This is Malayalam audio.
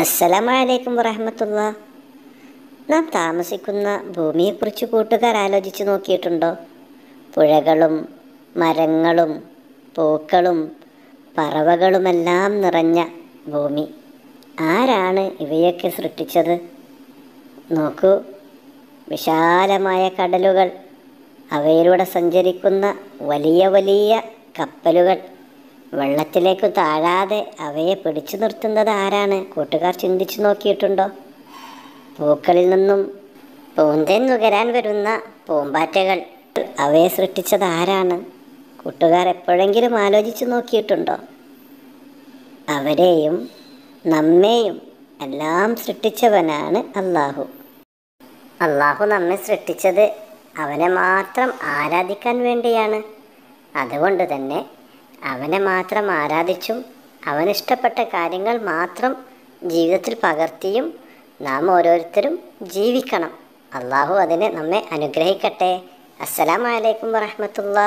അസ്സലാമലൈക്കും വറഹമത്തുള്ള നാം താമസിക്കുന്ന ഭൂമിയെക്കുറിച്ച് കൂട്ടുകാർ ആലോചിച്ച് നോക്കിയിട്ടുണ്ടോ പുഴകളും മരങ്ങളും പൂക്കളും പറവകളുമെല്ലാം നിറഞ്ഞ ഭൂമി ആരാണ് ഇവയൊക്കെ സൃഷ്ടിച്ചത് നോക്കൂ വിശാലമായ കടലുകൾ അവയിലൂടെ സഞ്ചരിക്കുന്ന വലിയ വലിയ കപ്പലുകൾ വെള്ളത്തിലേക്ക് താഴാതെ അവയെ പിടിച്ചു നിർത്തുന്നത് ആരാണ് കൂട്ടുകാർ ചിന്തിച്ചു നോക്കിയിട്ടുണ്ടോ പൂക്കളിൽ നിന്നും പൂന്തൻ നുകരാൻ വരുന്ന പൂമ്പാറ്റകൾ അവയെ സൃഷ്ടിച്ചത് ആരാണ് കൂട്ടുകാർ എപ്പോഴെങ്കിലും ആലോചിച്ചു നോക്കിയിട്ടുണ്ടോ അവരെയും നമ്മെയും എല്ലാം സൃഷ്ടിച്ചവനാണ് അള്ളാഹു അള്ളാഹു നമ്മെ സൃഷ്ടിച്ചത് അവനെ മാത്രം ആരാധിക്കാൻ വേണ്ടിയാണ് അതുകൊണ്ട് തന്നെ അവനെ മാത്രം ആരാധിച്ചും അവനിഷ്ടപ്പെട്ട കാര്യങ്ങൾ മാത്രം ജീവിതത്തിൽ പകർത്തിയും നാം ഓരോരുത്തരും ജീവിക്കണം അള്ളാഹു അതിനെ നമ്മെ അനുഗ്രഹിക്കട്ടെ അസ്സലാമലൈക്കും വറഹമത്തുള്ള